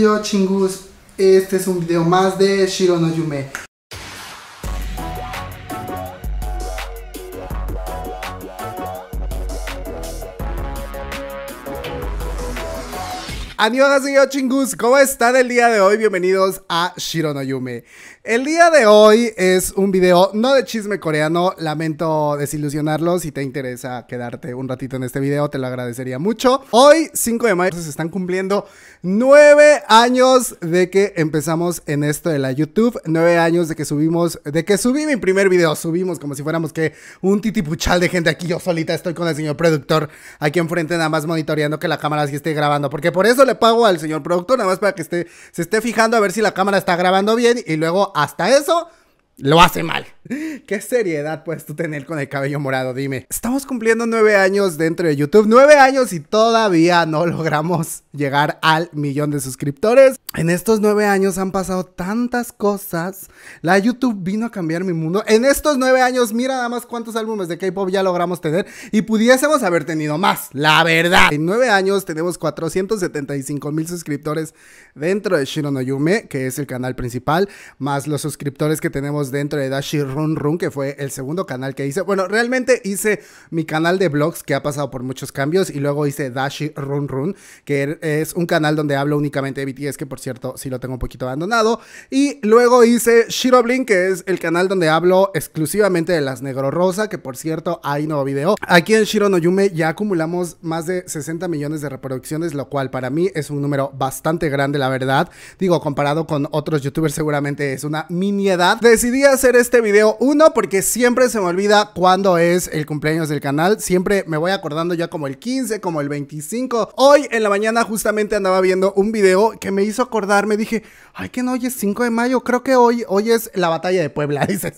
yo, chingus, este es un video más de Shiro no Yume. señor chingus. ¿Cómo están el día de hoy? Bienvenidos a Yume. El día de hoy es un video no de chisme coreano. Lamento desilusionarlos. Si te interesa quedarte un ratito en este video, te lo agradecería mucho. Hoy, 5 de mayo, se están cumpliendo 9 años de que empezamos en esto de la YouTube. 9 años de que subimos, de que subí mi primer video. Subimos como si fuéramos que un titipuchal de gente aquí. Yo solita estoy con el señor productor aquí enfrente, nada más monitoreando que la cámara sí esté grabando. Porque por eso le pago al señor productor, nada más para que esté, se esté fijando a ver si la cámara está grabando bien y luego hasta eso lo hace mal. Qué seriedad puedes tú tener con el cabello morado, dime. Estamos cumpliendo nueve años dentro de YouTube, nueve años y todavía no logramos llegar al millón de suscriptores. En estos nueve años han pasado tantas cosas. La YouTube vino a cambiar mi mundo. En estos nueve años, mira nada más cuántos álbumes de K-pop ya logramos tener y pudiésemos haber tenido más, la verdad. En nueve años tenemos 475 mil suscriptores dentro de Shiro no Yume, que es el canal principal, más los suscriptores que tenemos dentro de Dashiro Run Run, que fue el segundo canal que hice. Bueno, realmente hice mi canal de blogs que ha pasado por muchos cambios y luego hice Dashi Run Run, que er, es un canal donde hablo únicamente de BTS, que por cierto sí lo tengo un poquito abandonado. Y luego hice Shiro que es el canal donde hablo exclusivamente de las Negro Rosa, que por cierto hay nuevo video. Aquí en Shiro no Yume ya acumulamos más de 60 millones de reproducciones, lo cual para mí es un número bastante grande, la verdad. Digo, comparado con otros youtubers seguramente es una mini edad. Decidí hacer este video uno, porque siempre se me olvida cuándo es el cumpleaños del canal. Siempre me voy acordando ya como el 15, como el 25. Hoy en la mañana justamente andaba viendo un video que me hizo acordar. Me dije, ay, que no, hoy es 5 de mayo. Creo que hoy, hoy es la batalla de Puebla, dices.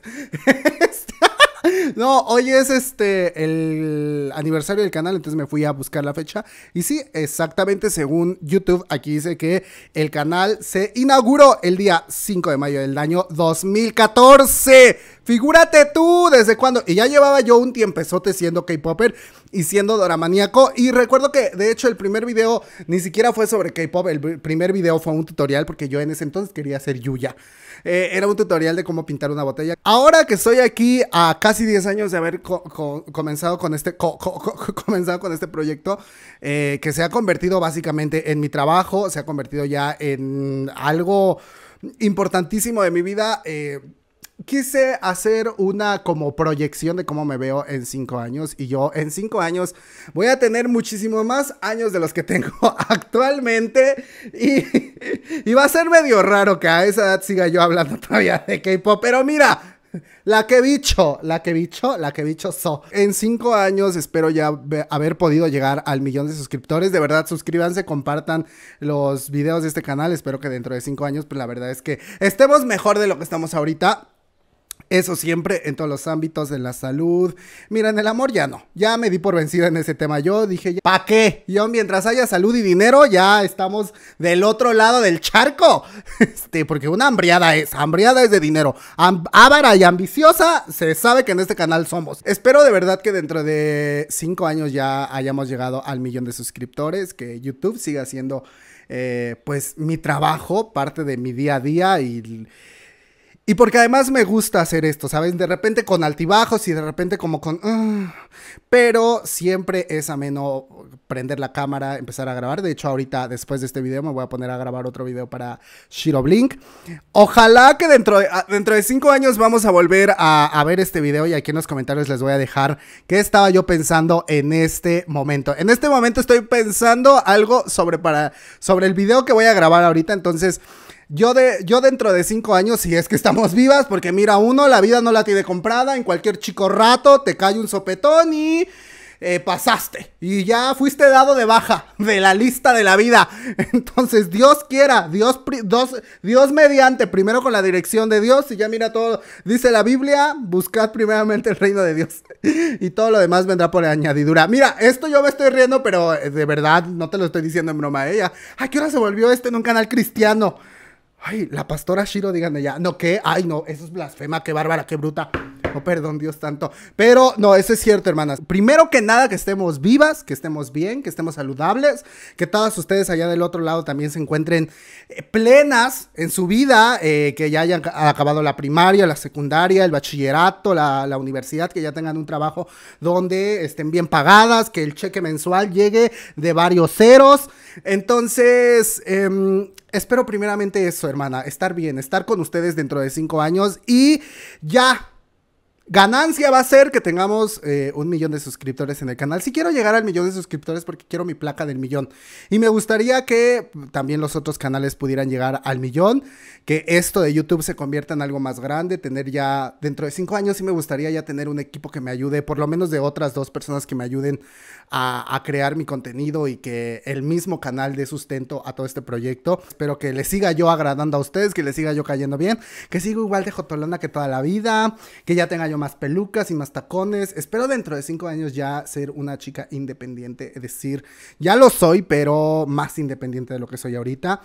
No, hoy es este el aniversario del canal, entonces me fui a buscar la fecha. Y sí, exactamente según YouTube, aquí dice que el canal se inauguró el día 5 de mayo del año 2014. Figúrate tú, ¿desde cuándo? Y ya llevaba yo un tiempezote siendo K-Popper y siendo doramaníaco. Y recuerdo que, de hecho, el primer video ni siquiera fue sobre K-Pop. El primer video fue un tutorial porque yo en ese entonces quería ser Yuya. Eh, era un tutorial de cómo pintar una botella. Ahora que estoy aquí a casi 10 años de haber comenzado, con este, comenzado con este proyecto, eh, que se ha convertido básicamente en mi trabajo, se ha convertido ya en algo importantísimo de mi vida. Eh, quise hacer una como proyección de cómo me veo en cinco años y yo en cinco años voy a tener muchísimo más años de los que tengo actualmente y, va a ser medio raro que a esa edad siga yo hablando todavía de K-Pop, pero mira, la que bicho, la que bicho, la que dicho. so. En cinco años espero ya haber podido llegar al millón de suscriptores. De verdad, suscríbanse, compartan los videos de este canal. Espero que dentro de cinco años, pues la verdad es que estemos mejor de lo que estamos ahorita. Eso siempre en todos los ámbitos de la salud. Mira, en el amor ya no. Ya me di por vencida en ese tema. Yo dije, ¿pa qué? Yo mientras haya salud y dinero, ya estamos del otro lado del charco. Este, porque una hambriada es, hambriada es de dinero. ávara y ambiciosa, se sabe que en este canal somos. Espero de verdad que dentro de cinco años ya hayamos llegado al millón de suscriptores, que YouTube siga siendo eh, pues mi trabajo, parte de mi día a día y y porque además me gusta hacer esto, ¿sabes? De repente con altibajos y de repente como con... Ah. pero siempre es ameno prender la cámara, empezar a grabar. De hecho, ahorita después de este video me voy a poner a grabar otro video para Shiro Blink. Ojalá que dentro de, ah, dentro de cinco años vamos a volver a, a ver este video y aquí en los comentarios les voy a dejar qué estaba yo pensando en este momento. En este momento estoy pensando algo sobre, para, sobre el video que voy a grabar ahorita, entonces... Yo, de, yo dentro de cinco años, si es que estamos vivas, porque mira, uno, la vida no la tiene comprada, en cualquier chico rato te cae un sopetón y eh, pasaste. Y ya fuiste dado de baja de la lista de la vida. Entonces, Dios quiera, Dios, mediante, primero con la dirección de Dios, y ya mira todo, dice la Biblia, buscad primeramente el reino de Dios. y todo lo demás vendrá por añadidura. Mira, esto yo me estoy riendo, pero eh, de verdad, no te lo estoy diciendo en broma, ella. ¿eh? ¿A qué hora se volvió este en un canal cristiano? ay, la pastora Shiro díganme ya, no, ¿qué? Ay, no, eso es blasfema, qué bárbara, qué bruta perdón, Dios tanto. Pero no, eso es cierto, hermanas. Primero que nada, que estemos vivas, que estemos bien, que estemos saludables, que todas ustedes allá del otro lado también se encuentren eh, plenas en su vida, eh, que ya hayan acabado la primaria, la secundaria, el bachillerato, la, universidad, que ya tengan un trabajo donde estén bien pagadas, que el cheque mensual llegue de varios ceros. Entonces, em, espero primeramente eso, hermana, estar bien, estar con ustedes dentro de cinco años y ya Ganancia va a ser que tengamos eh, un millón de suscriptores en el canal. Si quiero llegar al millón de suscriptores porque quiero mi placa del millón. Y me gustaría que también los otros canales pudieran llegar al millón. Que esto de YouTube se convierta en algo más grande. Tener ya, dentro de cinco años Y me gustaría ya tener un equipo que me ayude. Por lo menos de otras dos personas que me ayuden a, crear mi contenido y que el mismo canal dé sustento a todo este proyecto. Espero que le siga yo agradando a ustedes, que le siga yo cayendo bien. Que siga igual de jotolona que toda la vida. Que ya tenga yo más pelucas y más tacones. Espero dentro de cinco años ya ser una chica independiente, es decir, ya lo soy, pero más independiente de lo que soy ahorita.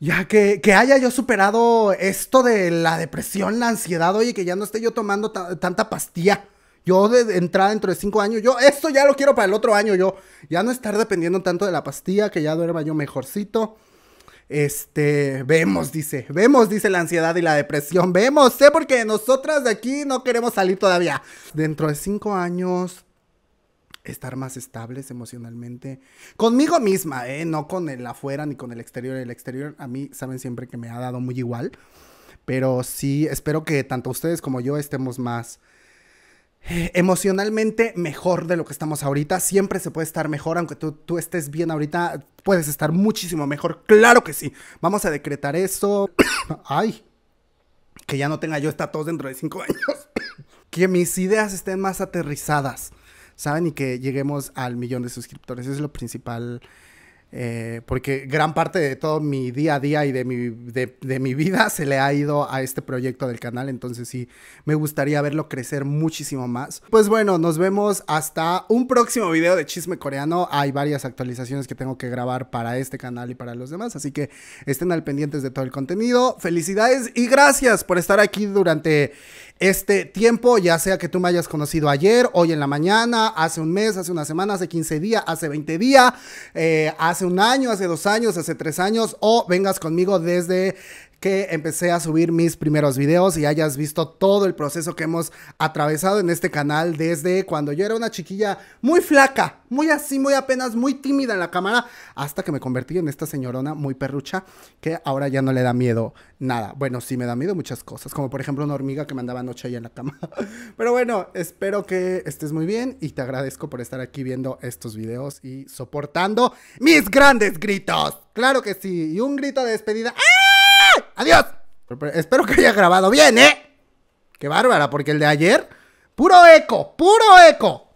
Ya que, haya yo superado esto de la depresión, la ansiedad, oye, que ya no esté yo tomando tanta pastilla. Yo de, de entrada dentro de cinco años, yo esto ya lo quiero para el otro año, yo ya no estar dependiendo tanto de la pastilla, que ya duerma yo mejorcito. Este, vemos, dice, vemos, dice la ansiedad y la depresión, vemos, sé porque nosotras de aquí no queremos salir todavía. Dentro de cinco años, estar más estables emocionalmente. Conmigo misma, ¿eh? No con el afuera ni con el exterior. El exterior a mí, saben siempre que me ha dado muy igual. Pero sí, espero que tanto ustedes como yo estemos más emocionalmente mejor de lo que estamos ahorita. Siempre se puede estar mejor, aunque tú, estés bien ahorita, puedes estar muchísimo mejor. Claro que sí. Vamos a decretar eso. Ay, que ya no tenga yo esta dentro de cinco años. que mis ideas estén más aterrizadas, ¿saben? Y que lleguemos al millón de suscriptores. es lo principal eh, porque gran parte de todo mi día a día y de mi, de, de mi, vida se le ha ido a este proyecto del canal, entonces sí, me gustaría verlo crecer muchísimo más. Pues bueno, nos vemos hasta un próximo video de chisme coreano, hay varias actualizaciones que tengo que grabar para este canal y para los demás, así que estén al pendientes de todo el contenido, felicidades y gracias por estar aquí durante este tiempo, ya sea que tú me hayas conocido ayer, hoy en la mañana, hace un mes, hace una semana, hace 15 días, hace 20 días, eh, hace un año, hace dos años, hace tres años, o vengas conmigo desde que empecé a subir mis primeros videos y hayas visto todo el proceso que hemos atravesado en este canal desde cuando yo era una chiquilla muy flaca, muy así, muy apenas, muy tímida en la cámara, hasta que me convertí en esta señorona muy perrucha que ahora ya no le da miedo nada. Bueno, sí me da miedo muchas cosas, como por ejemplo una hormiga que me andaba anoche ahí en la cama. Pero bueno, espero que estés muy bien y te agradezco por estar aquí viendo estos videos y soportando mis grandes gritos. Claro que sí, y un grito de despedida. ¡Ah! ¡Adiós! Espero que haya grabado bien, ¿eh? Qué bárbara, porque el de ayer, puro eco, puro eco.